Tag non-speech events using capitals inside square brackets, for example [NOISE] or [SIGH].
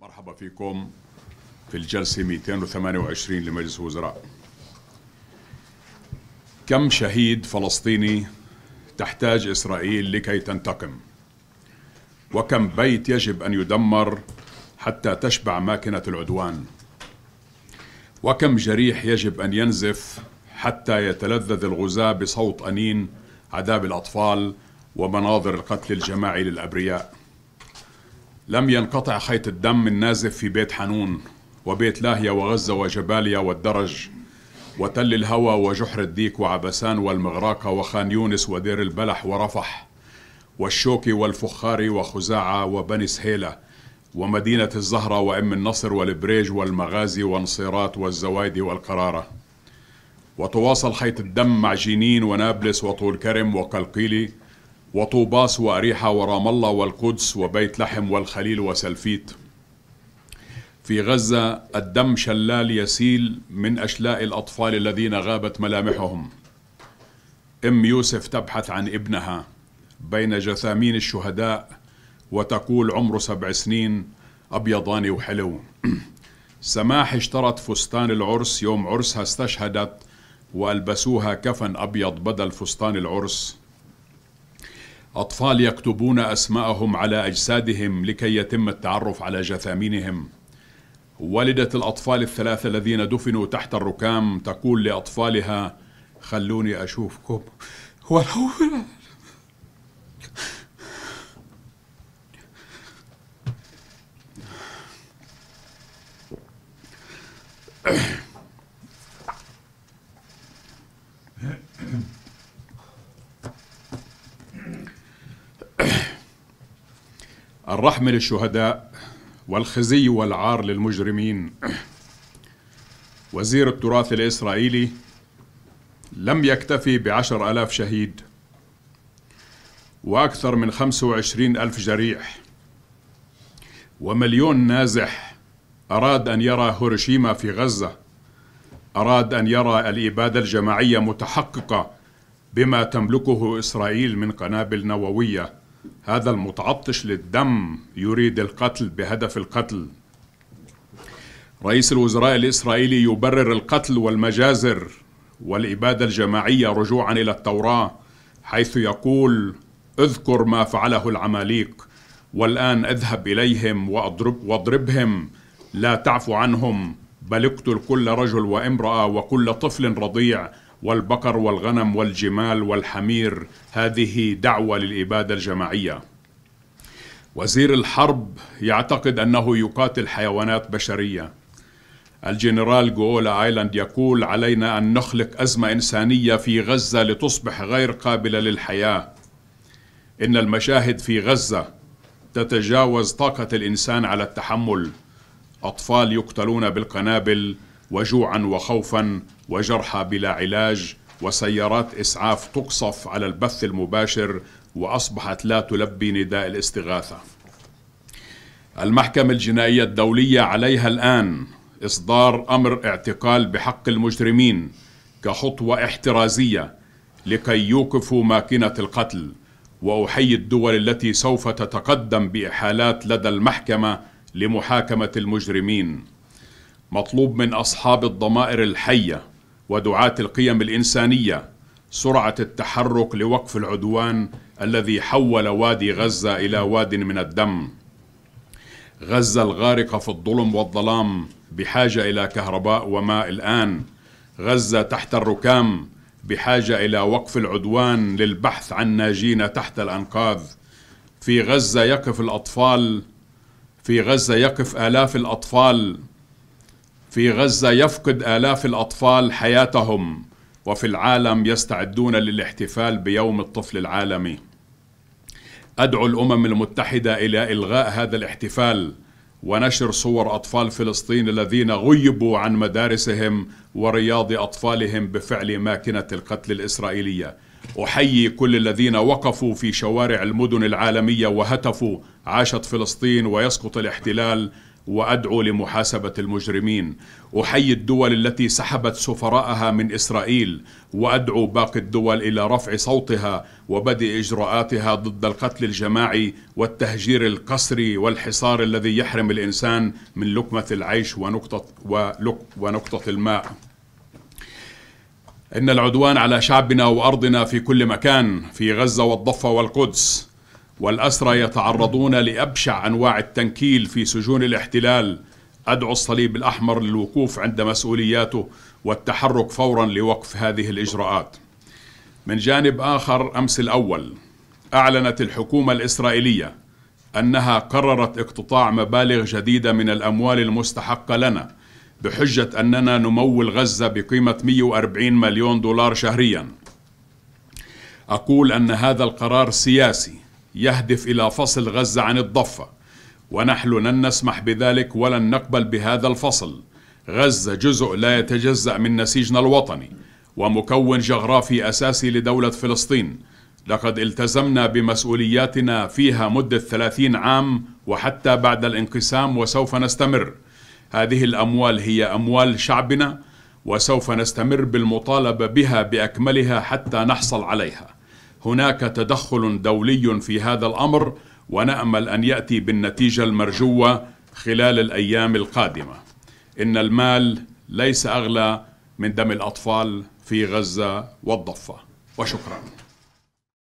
مرحبا فيكم في الجلسة 228 لمجلس الوزراء كم شهيد فلسطيني تحتاج إسرائيل لكي تنتقم وكم بيت يجب أن يدمر حتى تشبع ماكنة العدوان وكم جريح يجب أن ينزف حتى يتلذذ الغزاة بصوت أنين عذاب الأطفال ومناظر القتل الجماعي للأبرياء لم ينقطع خيط الدم النازف في بيت حنون وبيت لاهيا وغزة وجباليا والدرج وتل الهوى وجحر الديك وعبسان والمغراقة وخان يونس ودير البلح ورفح والشوكي والفخاري وخزاعة وبني سهيلة ومدينة الزهرة وأم النصر والبريج والمغازي ونصيرات والزوايدي والقرارة وتواصل خيط الدم مع جنين ونابلس وطول كرم وقلقيلي وطوباس وأريحة ورام الله والقدس وبيت لحم والخليل وسلفيت في غزة الدم شلال يسيل من أشلاء الأطفال الذين غابت ملامحهم أم يوسف تبحث عن ابنها بين جثامين الشهداء وتقول عمره سبع سنين أبيضان وحلو [CLEARS THROAT] سماح اشترت فستان العرس يوم عرسها استشهدت وألبسوها كفن أبيض بدل فستان العرس أطفال يكتبون أسماءهم على أجسادهم لكي يتم التعرف على جثامينهم والدة الأطفال الثلاثة الذين دفنوا تحت الركام تقول لأطفالها خلوني أشوفكم ولو Ugh. [COUGHS] الرحم للشهداء والخزي والعار للمجرمين وزير التراث الإسرائيلي لم يكتفي بعشر ألاف شهيد وأكثر من خمسة وعشرين ألف جريح ومليون نازح أراد أن يرى هيروشيما في غزة أراد أن يرى الإبادة الجماعية متحققة بما تملكه إسرائيل من قنابل نووية هذا المتعطش للدم يريد القتل بهدف القتل رئيس الوزراء الإسرائيلي يبرر القتل والمجازر والإبادة الجماعية رجوعا إلى التوراة حيث يقول اذكر ما فعله العماليق والآن اذهب إليهم وأضرب واضربهم لا تعفو عنهم بل اقتل كل رجل وامرأة وكل طفل رضيع والبقر والغنم والجمال والحمير هذه دعوة للإبادة الجماعية وزير الحرب يعتقد أنه يقاتل حيوانات بشرية الجنرال جولا آيلاند يقول علينا أن نخلق أزمة إنسانية في غزة لتصبح غير قابلة للحياة إن المشاهد في غزة تتجاوز طاقة الإنسان على التحمل أطفال يقتلون بالقنابل وجوعا وخوفا وجرحى بلا علاج وسيارات اسعاف تقصف على البث المباشر واصبحت لا تلبي نداء الاستغاثه. المحكمه الجنائيه الدوليه عليها الان اصدار امر اعتقال بحق المجرمين كخطوه احترازيه لكي يوقفوا ماكينه القتل واحيي الدول التي سوف تتقدم باحالات لدى المحكمه لمحاكمه المجرمين. مطلوب من اصحاب الضمائر الحيه ودعاة القيم الإنسانية سرعة التحرك لوقف العدوان الذي حول وادي غزة إلى واد من الدم غزة الغارقة في الظلم والظلام بحاجة إلى كهرباء وماء الآن غزة تحت الركام بحاجة إلى وقف العدوان للبحث عن ناجين تحت الأنقاض في غزة يقف الأطفال في غزة يقف آلاف الأطفال في غزة يفقد آلاف الأطفال حياتهم وفي العالم يستعدون للاحتفال بيوم الطفل العالمي أدعو الأمم المتحدة إلى إلغاء هذا الاحتفال ونشر صور أطفال فلسطين الذين غيبوا عن مدارسهم ورياض أطفالهم بفعل ماكنة القتل الإسرائيلية أحيي كل الذين وقفوا في شوارع المدن العالمية وهتفوا عاشت فلسطين ويسقط الاحتلال وادعو لمحاسبه المجرمين احيي الدول التي سحبت سفراءها من اسرائيل وادعو باقي الدول الى رفع صوتها وبدء اجراءاتها ضد القتل الجماعي والتهجير القسري والحصار الذي يحرم الانسان من لقمه العيش ونقطه ونقطه الماء ان العدوان على شعبنا وارضنا في كل مكان في غزه والضفه والقدس والأسرى يتعرضون لأبشع أنواع التنكيل في سجون الاحتلال أدعو الصليب الأحمر للوقوف عند مسؤولياته والتحرك فورا لوقف هذه الإجراءات من جانب آخر أمس الأول أعلنت الحكومة الإسرائيلية أنها قررت اقتطاع مبالغ جديدة من الأموال المستحقة لنا بحجة أننا نمول غزة بقيمة 140 مليون دولار شهريا أقول أن هذا القرار سياسي يهدف إلى فصل غزة عن الضفة ونحن لن نسمح بذلك ولن نقبل بهذا الفصل غزة جزء لا يتجزأ من نسيجنا الوطني ومكون جغرافي أساسي لدولة فلسطين لقد التزمنا بمسؤولياتنا فيها مدة ثلاثين عام وحتى بعد الانقسام وسوف نستمر هذه الأموال هي أموال شعبنا وسوف نستمر بالمطالبة بها بأكملها حتى نحصل عليها هناك تدخل دولي في هذا الامر ونامل ان ياتي بالنتيجه المرجوه خلال الايام القادمه ان المال ليس اغلى من دم الاطفال في غزه والضفه وشكرا